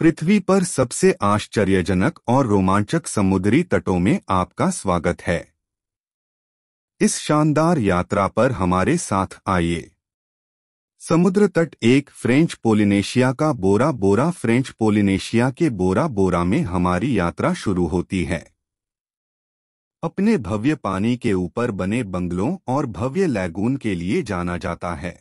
पृथ्वी पर सबसे आश्चर्यजनक और रोमांचक समुद्री तटों में आपका स्वागत है इस शानदार यात्रा पर हमारे साथ आइए समुद्र तट एक फ्रेंच पोलिनेशिया का बोरा बोरा फ्रेंच पोलिनेशिया के बोरा बोरा में हमारी यात्रा शुरू होती है अपने भव्य पानी के ऊपर बने बंगलों और भव्य लैगून के लिए जाना जाता है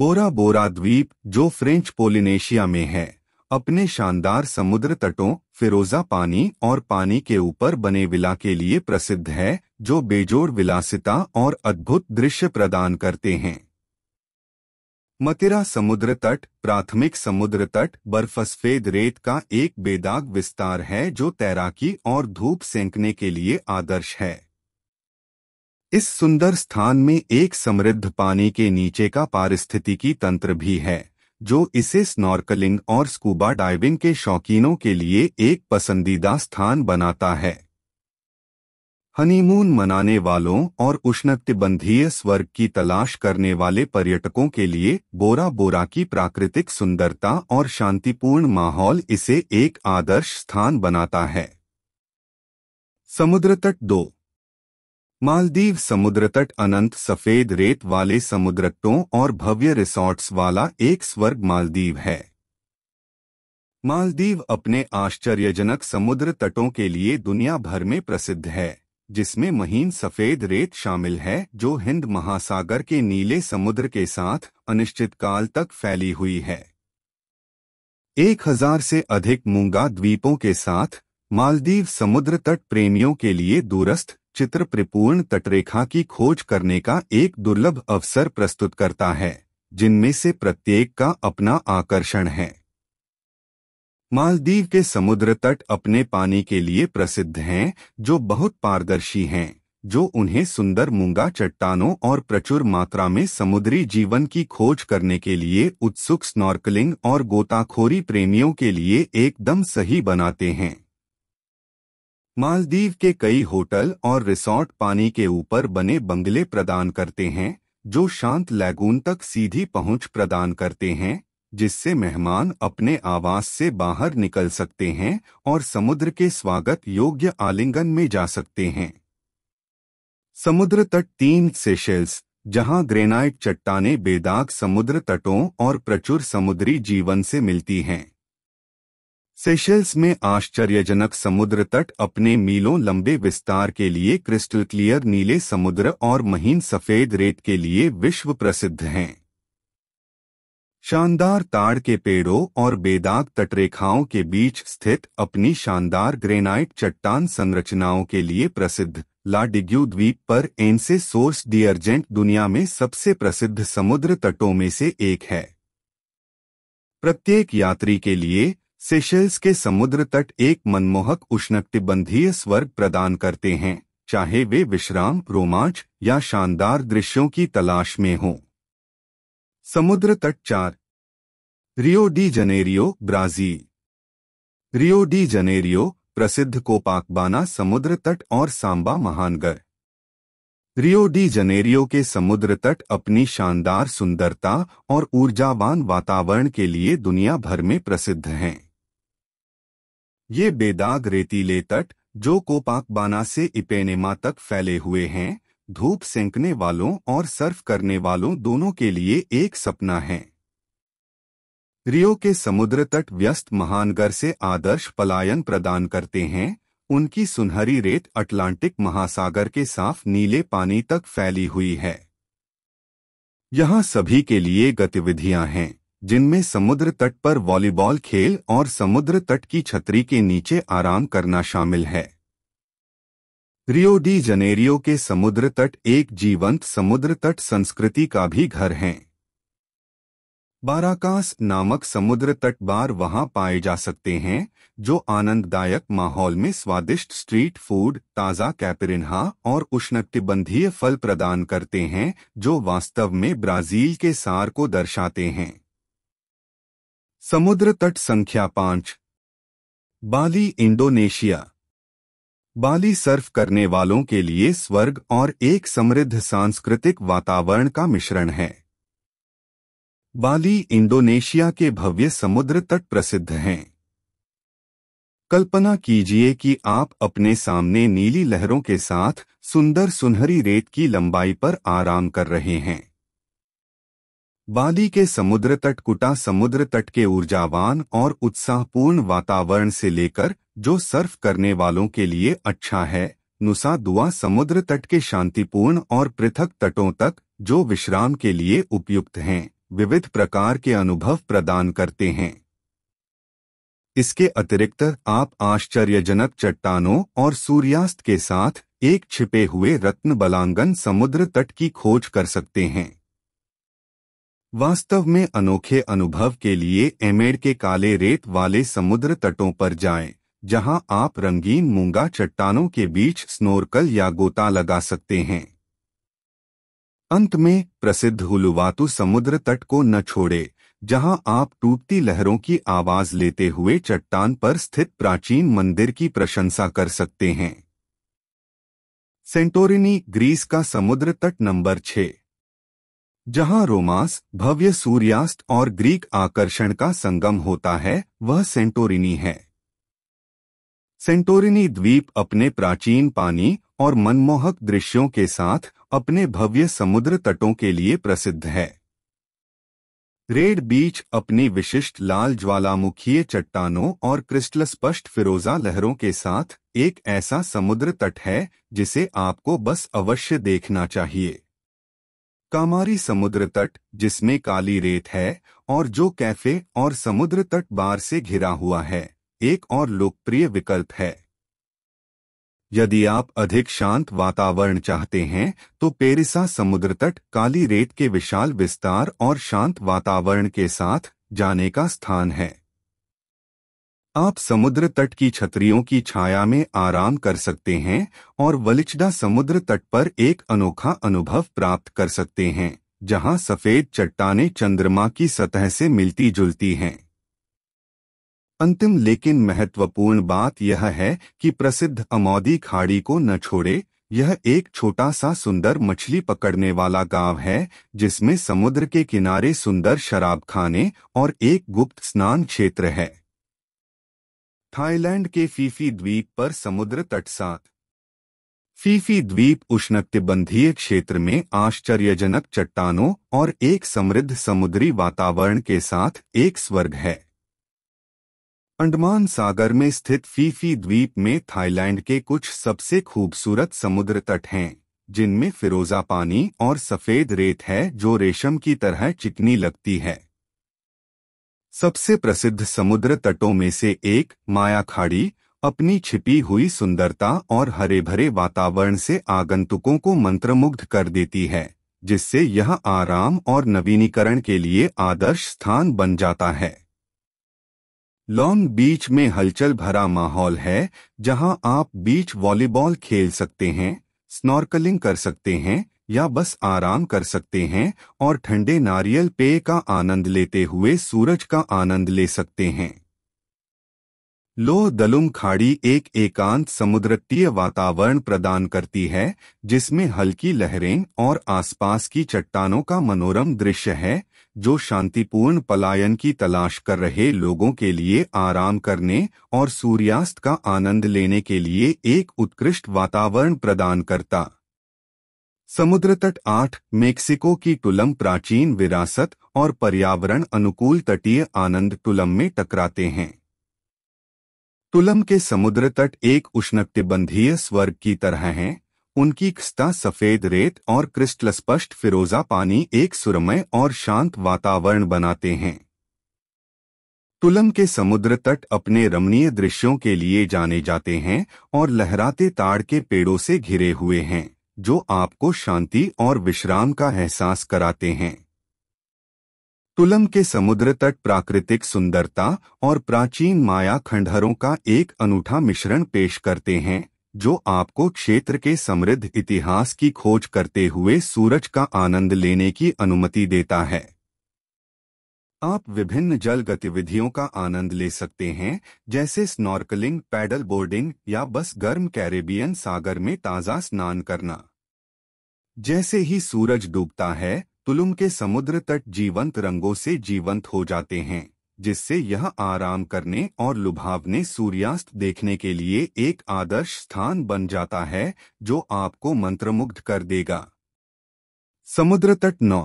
बोरा बोरा द्वीप जो फ्रेंच पोलिनेशिया में है अपने शानदार समुद्र तटों फिरोजा पानी और पानी के ऊपर बने विला के लिए प्रसिद्ध है जो बेजोड़ विलासिता और अद्भुत दृश्य प्रदान करते हैं मतिरा समुद्र तट प्राथमिक समुद्र तट बर्फसफेद रेत का एक बेदाग विस्तार है जो तैराकी और धूप सेंकने के लिए आदर्श है इस सुंदर स्थान में एक समृद्ध पानी के नीचे का पारिस्थितिकी तंत्र भी है जो इसे स्नॉर्कलिंग और स्कूबा डाइविंग के शौकीनों के लिए एक पसंदीदा स्थान बनाता है हनीमून मनाने वालों और उष्णतिबंधीय स्वर्ग की तलाश करने वाले पर्यटकों के लिए बोरा बोरा की प्राकृतिक सुंदरता और शांतिपूर्ण माहौल इसे एक आदर्श स्थान बनाता है समुद्र तट दो मालदीव समुद्र तट अनंत सफेद रेत वाले समुद्र तटों और भव्य रिसॉर्ट्स वाला एक स्वर्ग मालदीव है मालदीव अपने आश्चर्यजनक समुद्र तटों के लिए दुनिया भर में प्रसिद्ध है जिसमें महीन सफेद रेत शामिल है जो हिंद महासागर के नीले समुद्र के साथ अनिश्चितकाल तक फैली हुई है एक हजार से अधिक मूंगा द्वीपों के साथ मालदीव समुद्र तट प्रेमियों के लिए दूरस्थ चित्र परिपूर्ण तटरेखा की खोज करने का एक दुर्लभ अवसर प्रस्तुत करता है जिनमें से प्रत्येक का अपना आकर्षण है मालदीव के समुद्र तट अपने पानी के लिए प्रसिद्ध हैं जो बहुत पारदर्शी हैं जो उन्हें सुंदर मूंगा चट्टानों और प्रचुर मात्रा में समुद्री जीवन की खोज करने के लिए उत्सुक स्नॉर्कलिंग और गोताखोरी प्रेमियों के लिए एकदम सही बनाते हैं मालदीव के कई होटल और रिसॉर्ट पानी के ऊपर बने बंगले प्रदान करते हैं जो शांत लैगून तक सीधी पहुंच प्रदान करते हैं जिससे मेहमान अपने आवास से बाहर निकल सकते हैं और समुद्र के स्वागत योग्य आलिंगन में जा सकते हैं समुद्र तट तीन सेशेल्स जहां ग्रेनाइट चट्टाने बेदाग समुद्र तटों और प्रचुर समुद्री जीवन से मिलती हैं सेशेल्स में आश्चर्यजनक समुद्र तट अपने मीलों लंबे विस्तार के लिए क्रिस्टल क्लियर नीले समुद्र और महीन सफेद रेत के लिए विश्व प्रसिद्ध हैं शानदार ताड़ के पेड़ों और बेदाग तटरेखाओं के बीच स्थित अपनी शानदार ग्रेनाइट चट्टान संरचनाओं के लिए प्रसिद्ध लाडिग्यू द्वीप पर एनसे सोर्स डियर्जेंट दुनिया में सबसे प्रसिद्ध समुद्र तटों में से एक है प्रत्येक यात्री के लिए सेशेल्स के समुद्र तट एक मनमोहक उष्णकटिबंधीय स्वर्ग प्रदान करते हैं चाहे वे विश्राम रोमांच या शानदार दृश्यों की तलाश में हों समुद्र तट चार Rio de Janeiro Brazil Rio de Janeiro प्रसिद्ध कोपाकबाना समुद्र तट और सांबा महानगर रियो डी जनेरियो के समुद्र तट अपनी शानदार सुंदरता और ऊर्जावान वातावरण के लिए दुनिया भर में प्रसिद्ध हैं ये बेदाग रेतीले तट जो कोपाकबाना से इपेनेमा तक फैले हुए हैं धूप सेंकने वालों और सर्फ करने वालों दोनों के लिए एक सपना है रियो के समुद्र तट व्यस्त महानगर से आदर्श पलायन प्रदान करते हैं उनकी सुनहरी रेत अटलांटिक महासागर के साफ नीले पानी तक फैली हुई है यहाँ सभी के लिए गतिविधियां हैं जिनमें समुद्र तट पर वॉलीबॉल खेल और समुद्र तट की छतरी के नीचे आराम करना शामिल है रियो डी जनेरियो के समुद्र तट एक जीवंत समुद्र तट संस्कृति का भी घर है बाराकास नामक समुद्र तट बार वहां पाए जा सकते हैं जो आनंददायक माहौल में स्वादिष्ट स्ट्रीट फूड ताज़ा कैपरिन्हा और उष्णकटिबंधीय फल प्रदान करते हैं जो वास्तव में ब्राज़ील के सार को दर्शाते हैं समुद्र तट संख्या पांच बाली इंडोनेशिया बाली सर्फ करने वालों के लिए स्वर्ग और एक समृद्ध सांस्कृतिक वातावरण का मिश्रण है बाली इंडोनेशिया के भव्य समुद्र तट प्रसिद्ध हैं कल्पना कीजिए कि आप अपने सामने नीली लहरों के साथ सुंदर सुनहरी रेत की लंबाई पर आराम कर रहे हैं बाली के समुद्र तट कुटा समुद्र तट के ऊर्जावान और उत्साहपूर्ण वातावरण से लेकर जो सर्फ करने वालों के लिए अच्छा है नुसा दुआ समुद्र तट के शांतिपूर्ण और पृथक तटों तक जो विश्राम के लिए उपयुक्त हैं विविध प्रकार के अनुभव प्रदान करते हैं इसके अतिरिक्त आप आश्चर्यजनक चट्टानों और सूर्यास्त के साथ एक छिपे हुए रत्न बलांगन समुद्र तट की खोज कर सकते हैं वास्तव में अनोखे अनुभव के लिए एमेड के काले रेत वाले समुद्र तटों पर जाएं, जहां आप रंगीन मूंगा चट्टानों के बीच स्नोरकल या गोता लगा सकते हैं अंत में प्रसिद्ध हुलुवातु समुद्र तट को न छोड़े जहां आप टूटती लहरों की आवाज लेते हुए चट्टान पर स्थित प्राचीन मंदिर की प्रशंसा कर सकते हैं सेंटोरिनी ग्रीस का समुद्र तट नंबर छः जहां रोमास भव्य सूर्यास्त और ग्रीक आकर्षण का संगम होता है वह सेंटोरिनी है सेंटोरिनी द्वीप अपने प्राचीन पानी और मनमोहक दृश्यों के साथ अपने भव्य समुद्र तटों के लिए प्रसिद्ध है रेड बीच अपनी विशिष्ट लाल ज्वालामुखीय चट्टानों और क्रिस्टल स्पष्ट फिरोजा लहरों के साथ एक ऐसा समुद्र तट है जिसे आपको बस अवश्य देखना चाहिए कामारी समुद्र तट जिसमें काली रेत है और जो कैफे और समुद्र तट बार से घिरा हुआ है एक और लोकप्रिय विकल्प है यदि आप अधिक शांत वातावरण चाहते हैं तो पेरिसा समुद्र तट काली रेत के विशाल विस्तार और शांत वातावरण के साथ जाने का स्थान है आप समुद्र तट की छतरियों की छाया में आराम कर सकते हैं और वलिचडा समुद्र तट पर एक अनोखा अनुभव प्राप्त कर सकते हैं जहां सफेद चट्टाने चंद्रमा की सतह से मिलती जुलती हैं अंतिम लेकिन महत्वपूर्ण बात यह है कि प्रसिद्ध अमौदी खाड़ी को न छोड़े यह एक छोटा सा सुंदर मछली पकड़ने वाला गांव है जिसमें समुद्र के किनारे सुंदर शराब खाने और एक गुप्त स्नान क्षेत्र है थाईलैंड के फीफी द्वीप पर समुद्र तट साथ फीफी द्वीप उष्णकटिबंधीय क्षेत्र में आश्चर्यजनक चट्टानों और एक समृद्ध समुद्री वातावरण के साथ एक स्वर्ग है अंडमान सागर में स्थित फीफी द्वीप में थाईलैंड के कुछ सबसे खूबसूरत समुद्र तट हैं जिनमें फिरोजा पानी और सफेद रेत है जो रेशम की तरह चिकनी लगती है सबसे प्रसिद्ध समुद्र तटों में से एक माया खाड़ी अपनी छिपी हुई सुंदरता और हरे भरे वातावरण से आगंतुकों को मंत्रमुग्ध कर देती है जिससे यह आराम और नवीनीकरण के लिए आदर्श स्थान बन जाता है लॉन्ग बीच में हलचल भरा माहौल है जहां आप बीच वॉलीबॉल खेल सकते हैं स्नॉर्कलिंग कर सकते हैं या बस आराम कर सकते हैं और ठंडे नारियल पेय का आनंद लेते हुए सूरज का आनंद ले सकते हैं लोह दलुम खाड़ी एक एकांत समुद्रतीय वातावरण प्रदान करती है जिसमें हल्की लहरें और आसपास की चट्टानों का मनोरम दृश्य है जो शांतिपूर्ण पलायन की तलाश कर रहे लोगों के लिए आराम करने और सूर्यास्त का आनंद लेने के लिए एक उत्कृष्ट वातावरण प्रदान करता समुद्र तट आठ मेक्सिको की टुलम प्राचीन विरासत और पर्यावरण अनुकूल तटीय आनंद टुलम में टकराते हैं टुलम के समुद्र तट एक उष्णकटिबंधीय स्वर्ग की तरह हैं उनकी खस्ता सफेद रेत और क्रिस्टल स्पष्ट फिरोजा पानी एक सुरमय और शांत वातावरण बनाते हैं तुलम के समुद्र तट अपने रमणीय दृश्यों के लिए जाने जाते हैं और लहराते ताड़ के पेड़ों से घिरे हुए हैं जो आपको शांति और विश्राम का एहसास कराते हैं तुलम के समुद्र तट प्राकृतिक सुंदरता और प्राचीन माया खंडहरों का एक अनूठा मिश्रण पेश करते हैं जो आपको क्षेत्र के समृद्ध इतिहास की खोज करते हुए सूरज का आनंद लेने की अनुमति देता है आप विभिन्न जल गतिविधियों का आनंद ले सकते हैं जैसे स्नॉर्कलिंग पैडल बोर्डिंग या बस गर्म कैरेबियन सागर में ताज़ा स्नान करना जैसे ही सूरज डूबता है तुलुम के समुद्र तट जीवंत रंगों से जीवंत हो जाते हैं जिससे यह आराम करने और लुभावने सूर्यास्त देखने के लिए एक आदर्श स्थान बन जाता है जो आपको मंत्रमुग्ध कर देगा समुद्र तट नौ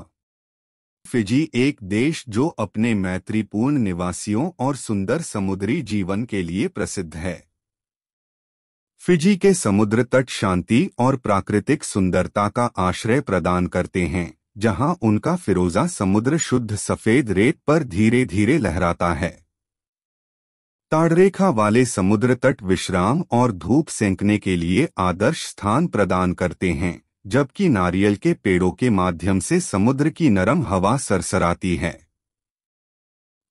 फिजी एक देश जो अपने मैत्रीपूर्ण निवासियों और सुंदर समुद्री जीवन के लिए प्रसिद्ध है फिजी के समुद्र तट शांति और प्राकृतिक सुंदरता का आश्रय प्रदान करते हैं जहां उनका फिरोजा समुद्र शुद्ध सफेद रेत पर धीरे धीरे लहराता है ताड़रेखा वाले समुद्र तट विश्राम और धूप सेंकने के लिए आदर्श स्थान प्रदान करते हैं जबकि नारियल के पेड़ों के माध्यम से समुद्र की नरम हवा सरसराती है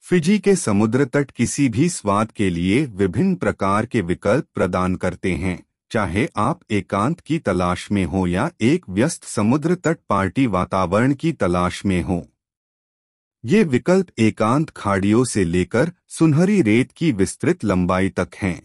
फिजी के समुद्र तट किसी भी स्वाद के लिए विभिन्न प्रकार के विकल्प प्रदान करते हैं चाहे आप एकांत की तलाश में हो या एक व्यस्त समुद्र तट पार्टी वातावरण की तलाश में हो ये विकल्प एकांत खाड़ियों से लेकर सुनहरी रेत की विस्तृत लंबाई तक हैं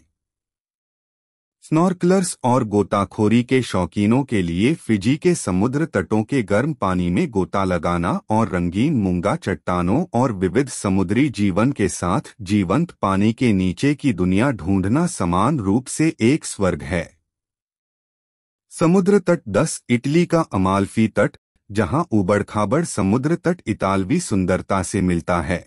स्नॉर्कलर्स और गोताखोरी के शौकीनों के लिए फिजी के समुद्र तटों के गर्म पानी में गोता लगाना और रंगीन मूंगा चट्टानों और विविध समुद्री जीवन के साथ जीवंत पानी के नीचे की दुनिया ढूंढना समान रूप से एक स्वर्ग है समुद्र तट 10 इटली का अमाल्फी तट जहां उबड़ खाबड़ समुद्र तट इतालवी सुंदरता से मिलता है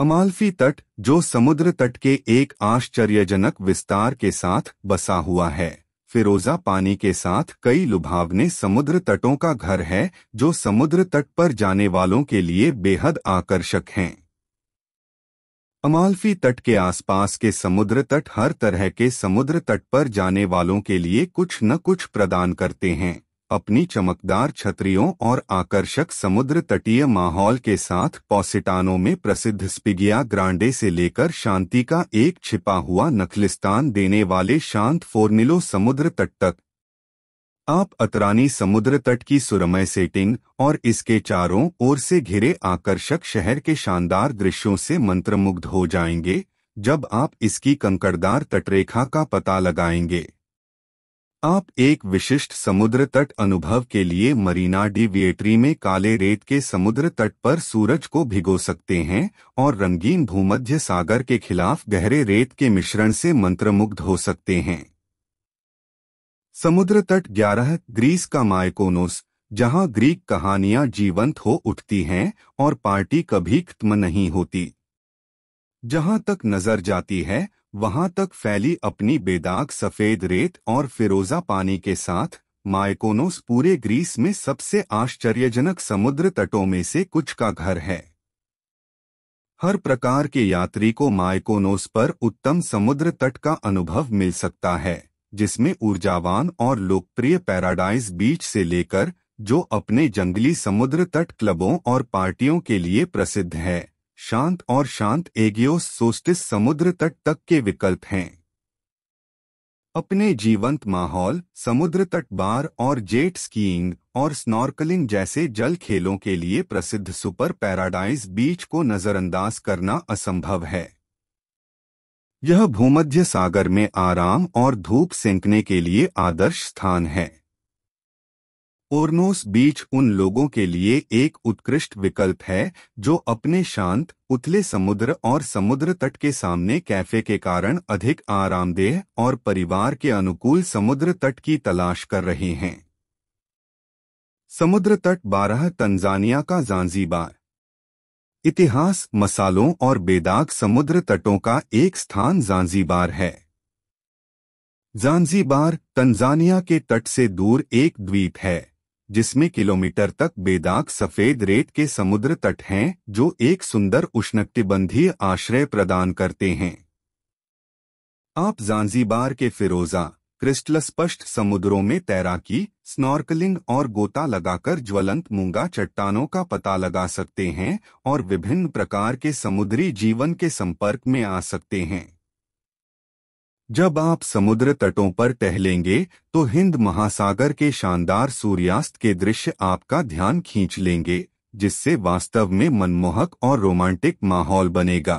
अमाल्फी तट जो समुद्र तट के एक आश्चर्यजनक विस्तार के साथ बसा हुआ है फिरोजा पानी के साथ कई लुभावने समुद्र तटों का घर है जो समुद्र तट पर जाने वालों के लिए बेहद आकर्षक हैं अमाल्फी तट के आसपास के समुद्र तट हर तरह के समुद्र तट पर जाने वालों के लिए कुछ न कुछ प्रदान करते हैं अपनी चमकदार छतरियों और आकर्षक समुद्र तटीय माहौल के साथ पॉसिटानो में प्रसिद्ध स्पिगिया ग्रांडे से लेकर शांति का एक छिपा हुआ नखलिस्तान देने वाले शांत फोर्निलो समुद्र तट तक आप अतरानी समुद्र तट की सुरमय सेटिंग और इसके चारों ओर से घिरे आकर्षक शहर के शानदार दृश्यों से मंत्रमुग्ध हो जाएंगे जब आप इसकी कंकड़दार तटरेखा का पता लगाएंगे आप एक विशिष्ट समुद्र तट अनुभव के लिए मरीना डिविएटरी में काले रेत के समुद्र तट पर सूरज को भिगो सकते हैं और रंगीन भूमध्य सागर के खिलाफ गहरे रेत के मिश्रण से मंत्रमुग्ध हो सकते हैं समुद्र तट 11 ग्रीस का मायकोनोस जहां ग्रीक कहानियां जीवंत हो उठती हैं और पार्टी कभी खत्म नहीं होती जहां तक नजर जाती है वहां तक फैली अपनी बेदाग सफेद रेत और फिरोजा पानी के साथ माइकोनोस पूरे ग्रीस में सबसे आश्चर्यजनक समुद्र तटों में से कुछ का घर है हर प्रकार के यात्री को माइकोनोस पर उत्तम समुद्र तट का अनुभव मिल सकता है जिसमें ऊर्जावान और लोकप्रिय पैराडाइज बीच से लेकर जो अपने जंगली समुद्र तट क्लबों और पार्टियों के लिए प्रसिद्ध है शांत और शांत एगियोस सोस्टिस समुद्र तट तक के विकल्प हैं अपने जीवंत माहौल समुद्र तट बार और जेट स्कीइंग और स्नॉर्कलिंग जैसे जल खेलों के लिए प्रसिद्ध सुपर पैराडाइज बीच को नज़रअंदाज करना असंभव है यह भूमध्य सागर में आराम और धूप सेंकने के लिए आदर्श स्थान है ओरनोस बीच उन लोगों के लिए एक उत्कृष्ट विकल्प है जो अपने शांत उथले समुद्र और समुद्र तट के सामने कैफे के कारण अधिक आरामदेह और परिवार के अनुकूल समुद्र तट की तलाश कर रहे हैं समुद्र तट 12 तंजानिया का जांजीबार इतिहास मसालों और बेदाग समुद्र तटों का एक स्थान जांजीबार है जांजीबार तंजानिया के तट से दूर एक द्वीप है जिसमें किलोमीटर तक बेदाग सफेद रेत के समुद्र तट हैं जो एक सुंदर उष्णकटिबंधीय आश्रय प्रदान करते हैं आप जांजीबार के फिरोजा क्रिस्टल स्पष्ट समुद्रों में तैराकी स्नॉर्कलिंग और गोता लगाकर ज्वलंत मूंगा चट्टानों का पता लगा सकते हैं और विभिन्न प्रकार के समुद्री जीवन के संपर्क में आ सकते हैं जब आप समुद्र तटों पर टहलेंगे तो हिंद महासागर के शानदार सूर्यास्त के दृश्य आपका ध्यान खींच लेंगे जिससे वास्तव में मनमोहक और रोमांटिक माहौल बनेगा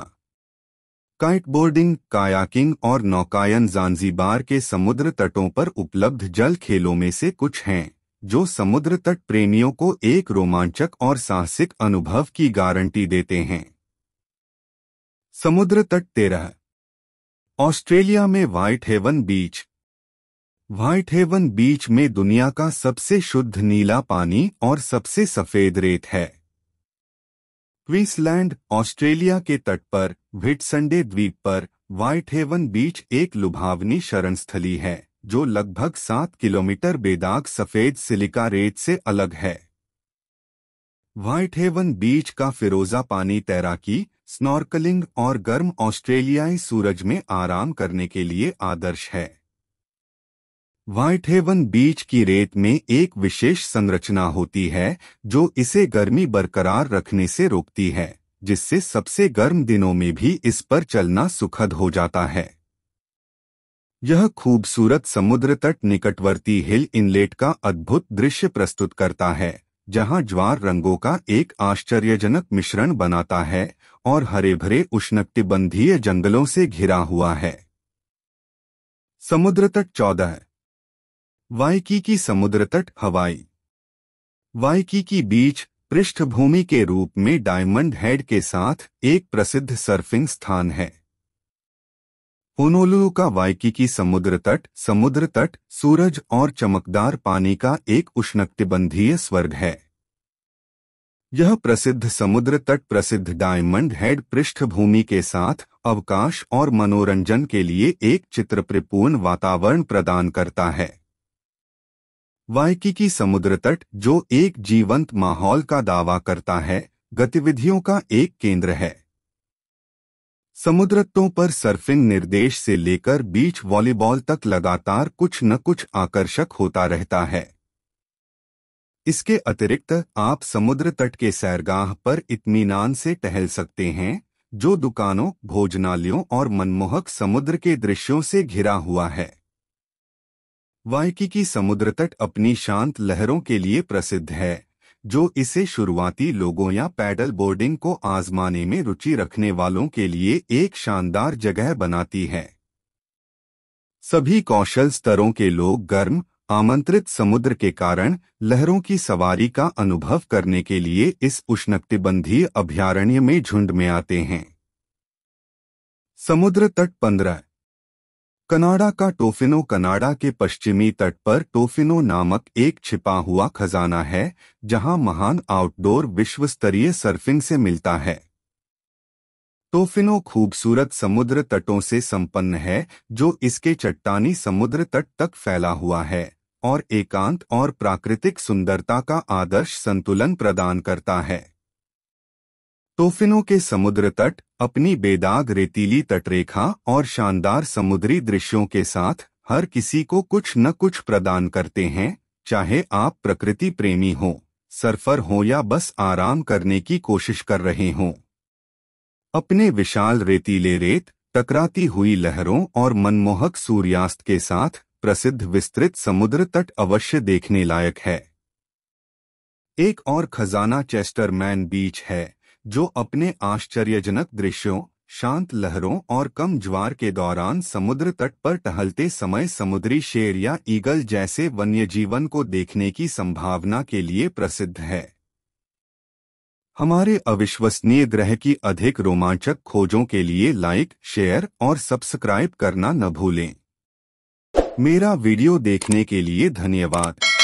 काइटबोर्डिंग कायाकिंग और नौकायन जानजीबार के समुद्र तटों पर उपलब्ध जल खेलों में से कुछ हैं जो समुद्र तट प्रेमियों को एक रोमांचक और साहसिक अनुभव की गारंटी देते हैं समुद्र तट तेरह ऑस्ट्रेलिया में Whitehaven beach Whitehaven beach में दुनिया का सबसे शुद्ध नीला पानी और सबसे सफेद रेत है क्वींसलैंड ऑस्ट्रेलिया के तट पर व्हिटसंडे द्वीप पर व्हाइट हेवन बीच एक लुभावनी शरणस्थली है जो लगभग सात किलोमीटर बेदाग सफेद सिलिका रेत से अलग है व्हाइट हेवन बीच का फिरोजा पानी तैराकी स्नॉर्कलिंग और गर्म ऑस्ट्रेलियाई सूरज में आराम करने के लिए आदर्श है व्हाइटहेवन बीच की रेत में एक विशेष संरचना होती है जो इसे गर्मी बरकरार रखने से रोकती है जिससे सबसे गर्म दिनों में भी इस पर चलना सुखद हो जाता है यह खूबसूरत समुद्र तट निकटवर्ती हिल इनलेट का अद्भुत दृश्य प्रस्तुत करता है जहां ज्वार रंगों का एक आश्चर्यजनक मिश्रण बनाता है और हरे भरे उष्णकटिबंधीय जंगलों से घिरा हुआ है समुद्र तट चौदह वाइकी की समुद्र तट हवाई वाइकी की बीच पृष्ठभूमि के रूप में डायमंड हेड के साथ एक प्रसिद्ध सर्फिंग स्थान है होनोलुलु का वाइकिकी समुद्र तट समुद्र तट सूरज और चमकदार पानी का एक उष्णकटिबंधीय स्वर्ग है यह प्रसिद्ध समुद्र तट प्रसिद्ध डायमंड हेड पृष्ठभूमि के साथ अवकाश और मनोरंजन के लिए एक चित्रप्रपूर्ण वातावरण प्रदान करता है वाइकिकी समुद्र तट जो एक जीवंत माहौल का दावा करता है गतिविधियों का एक केंद्र है समुद्रतों पर सर्फिंग निर्देश से लेकर बीच वॉलीबॉल तक लगातार कुछ न कुछ आकर्षक होता रहता है इसके अतिरिक्त आप समुद्र तट के सैरगाह पर इतमीनान से टहल सकते हैं जो दुकानों भोजनालयों और मनमोहक समुद्र के दृश्यों से घिरा हुआ है वाइकी की समुद्र तट अपनी शांत लहरों के लिए प्रसिद्ध है जो इसे शुरुआती लोगों या पैडल बोर्डिंग को आजमाने में रुचि रखने वालों के लिए एक शानदार जगह बनाती है सभी कौशल स्तरों के लोग गर्म आमंत्रित समुद्र के कारण लहरों की सवारी का अनुभव करने के लिए इस उष्णकटिबंधीय अभ्यारण्य में झुंड में आते हैं समुद्र तट पंद्रह कनाडा का टोफिनो कनाडा के पश्चिमी तट पर टोफिनो नामक एक छिपा हुआ खजाना है जहां महान आउटडोर विश्व स्तरीय सर्फिंग से मिलता है टोफिनो खूबसूरत समुद्र तटों से संपन्न है जो इसके चट्टानी समुद्र तट तक फैला हुआ है और एकांत और प्राकृतिक सुंदरता का आदर्श संतुलन प्रदान करता है तोफिनों के समुद्र तट अपनी बेदाग रेतीली तटरेखा और शानदार समुद्री दृश्यों के साथ हर किसी को कुछ न कुछ प्रदान करते हैं चाहे आप प्रकृति प्रेमी हों सरफर हो या बस आराम करने की कोशिश कर रहे हों अपने विशाल रेतीले रेत टकराती हुई लहरों और मनमोहक सूर्यास्त के साथ प्रसिद्ध विस्तृत समुद्र तट अवश्य देखने लायक है एक और खजाना चेस्टरमैन बीच है जो अपने आश्चर्यजनक दृश्यों शांत लहरों और कम ज्वार के दौरान समुद्र तट पर टहलते समय समुद्री शेर या ईगल जैसे वन्य जीवन को देखने की संभावना के लिए प्रसिद्ध है हमारे अविश्वसनीय ग्रह की अधिक रोमांचक खोजों के लिए लाइक शेयर और सब्सक्राइब करना न भूलें मेरा वीडियो देखने के लिए धन्यवाद